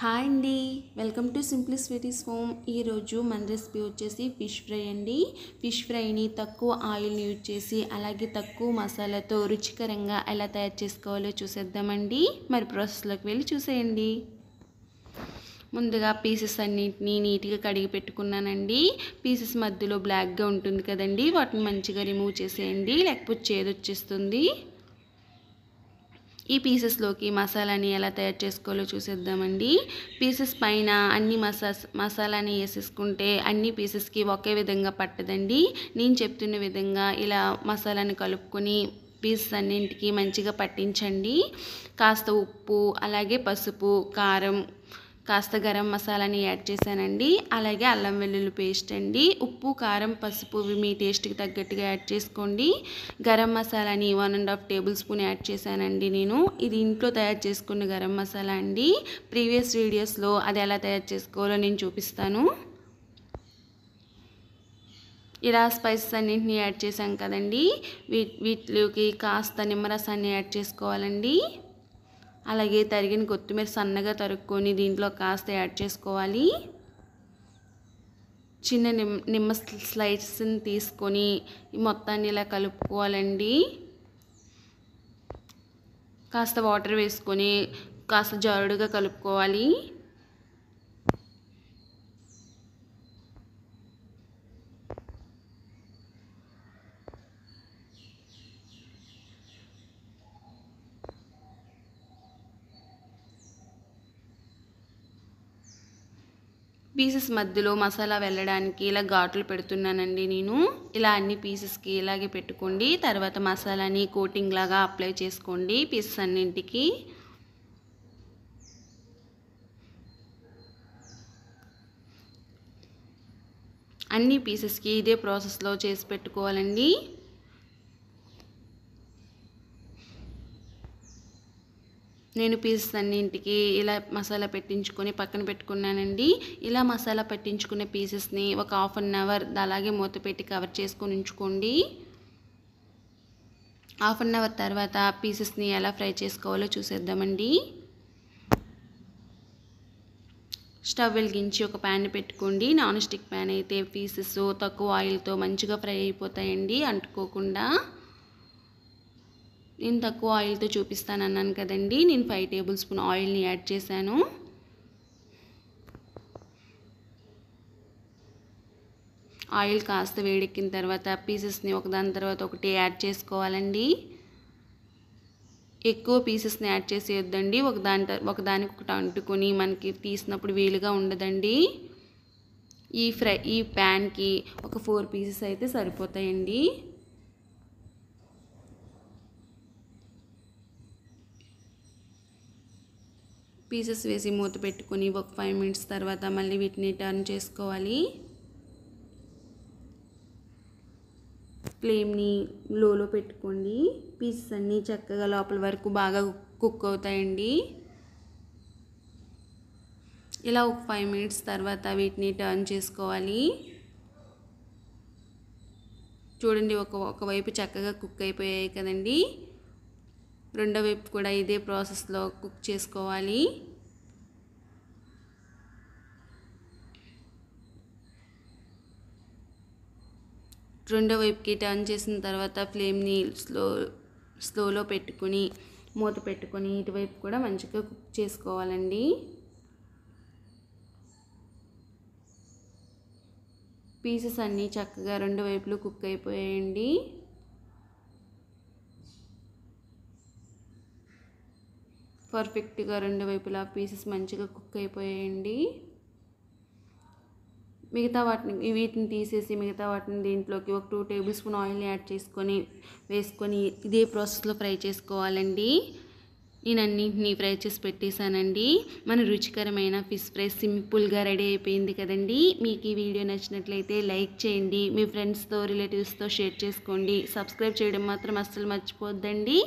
hi అండి welcome to Simply Sweeties Home ఈరోజు మన రెసిపీ వచ్చేసి ఫిష్ ఫ్రై అండి ఫిష్ ఫ్రైని తక్కువ ఆయిల్ని యూజ్ చేసి అలాగే తక్కువ మసాలాతో రుచికరంగా ఎలా తయారు చేసుకోవాలో చూసేద్దామండి మరి ప్రాసెస్లోకి వెళ్ళి చూసేయండి ముందుగా పీసెస్ అన్నింటినీ నీట్గా కడిగి పెట్టుకున్నానండి పీసెస్ మధ్యలో బ్లాక్గా ఉంటుంది కదండి వాటిని మంచిగా రిమూవ్ చేసేయండి లేకపోతే చేదొచ్చేస్తుంది ఈ పీసెస్లోకి మసాలాని ఎలా తయారు చేసుకోవాలో చూసేద్దామండి పీసెస్ పైన అన్ని మసాస్ మసాలాని వేసేసుకుంటే అన్ని పీసెస్కి ఒకే విధంగా పట్టదండి నేను చెప్తున్న విధంగా ఇలా మసాలాని కలుపుకొని పీసెస్ అన్నింటికి మంచిగా పట్టించండి కాస్త ఉప్పు అలాగే పసుపు కారం కాస్త గరం మసాలాని యాడ్ చేశానండి అలాగే అల్లం వెల్లుల్లి పేస్ట్ అండి ఉప్పు కారం పసుపు మీ టేస్ట్కి తగ్గట్టుగా యాడ్ చేసుకోండి గరం మసాలాని one and half tablespoon add చేశానండి నేను ఇది ఇంట్లో తయారు చేసుకున్న గరం మసాలా అండి ప్రీవియస్ వీడియోస్లో అది ఎలా తయారు చేసుకోవాలో నేను చూపిస్తాను ఇలా స్పైసెస్ అన్నింటినీ యాడ్ చేశాం కదండి వీటిలోకి కాస్త నిమ్మరసాన్ని యాడ్ చేసుకోవాలండి అలాగే తరిగిన కొత్తిమీర సన్నగా తరుక్కొని దీంట్లో కాస్త యాడ్ చేసుకోవాలి చిన్న నిమ్ నిమ్మ స్లైస్ని తీసుకొని మొత్తాన్ని ఇలా కలుపుకోవాలండి కాస్త వాటర్ వేసుకొని కాస్త జారుడుగా కలుపుకోవాలి పీసెస్ మధ్యలో మసాలా వెళ్ళడానికి ఇలా ఘాట్లు పెడుతున్నానండి నేను ఇలా అన్ని పీసెస్కి ఇలాగే పెట్టుకోండి తర్వాత మసాలాని కోటింగ్ లాగా అప్లై చేసుకోండి పీసెస్ అన్నింటికి అన్ని పీసెస్కి ఇదే ప్రాసెస్లో చేసి పెట్టుకోవాలండి నేను పీసెస్ అన్నింటికి ఇలా మసాలా పెట్టించుకొని పక్కన పెట్టుకున్నానండి ఇలా మసాలా పెట్టించుకునే పీసెస్ని ఒక హాఫ్ అన్ అవర్ అలాగే మూత పెట్టి కవర్ చేసుకొని ఉంచుకోండి హాఫ్ అన్ అవర్ తర్వాత పీసెస్ని ఎలా ఫ్రై చేసుకోవాలో చూసేద్దామండి స్టవ్ వెలిగించి ఒక ప్యాన్ పెట్టుకోండి నాన్ స్టిక్ ప్యాన్ అయితే పీసెస్ తక్కువ ఆయిల్తో మంచిగా ఫ్రై అయిపోతాయండి అంటుకోకుండా నేను తక్కువ ఆయిల్తో చూపిస్తాను అన్నాను కదండి నేను ఫైవ్ టేబుల్ స్పూన్ ఆయిల్ని యాడ్ చేశాను ఆయిల్ కాస్త వేడెక్కిన తర్వాత పీసెస్ని ఒకదాని తర్వాత ఒకటి యాడ్ చేసుకోవాలండి ఎక్కువ పీసెస్ని యాడ్ చేసేయొద్దండి ఒకదాని ఒకదానికి ఒకటి అంటుకొని మనకి తీసినప్పుడు వీలుగా ఉండదండి ఈ ఫ్రై ఈ ప్యాన్కి ఒక ఫోర్ పీసెస్ అయితే సరిపోతాయండి పీసెస్ వేసి మూత పెట్టుకొని ఒక ఫైవ్ మినిట్స్ తర్వాత మళ్ళీ వీటిని టర్న్ చేసుకోవాలి ఫ్లేమ్ని లోలో పెట్టుకోండి పీసెస్ అన్నీ చక్కగా లోపల వరకు బాగా కుక్ అవుతాయండి ఇలా ఒక ఫైవ్ మినిట్స్ తర్వాత వీటిని టర్న్ చేసుకోవాలి చూడండి ఒక ఒకవైపు చక్కగా కుక్ అయిపోయాయి కదండి రెండో వైపు కూడా ఇదే ప్రాసెస్లో కుక్ చేసుకోవాలి రెండో వైపుకి టర్న్ చేసిన తర్వాత ఫ్లేమ్ని స్లో స్లోలో పెట్టుకుని మూత పెట్టుకొని ఇటువైపు కూడా మంచిగా కుక్ చేసుకోవాలండి పీసెస్ అన్నీ చక్కగా రెండు వైపులు కుక్ అయిపోయాయండి పర్ఫెక్ట్గా రెండు వైపులా పీసెస్ మంచిగా కుక్ అయిపోయాయండి మిగతా వాటిని వీటిని తీసేసి మిగతా వాటిని దీంట్లోకి ఒక టూ టేబుల్ స్పూన్ ఆయిల్ని యాడ్ చేసుకొని వేసుకొని ఇదే ప్రాసెస్లో ఫ్రై చేసుకోవాలండి నేను అన్నింటినీ ఫ్రై చేసి పెట్టేశానండి మన రుచికరమైన ఫిష్ ఫ్రై సింపుల్గా రెడీ అయిపోయింది కదండి మీకు ఈ వీడియో నచ్చినట్లయితే లైక్ చేయండి మీ ఫ్రెండ్స్తో రిలేటివ్స్తో షేర్ చేసుకోండి సబ్స్క్రైబ్ చేయడం మాత్రం అస్సలు మర్చిపోద్దండి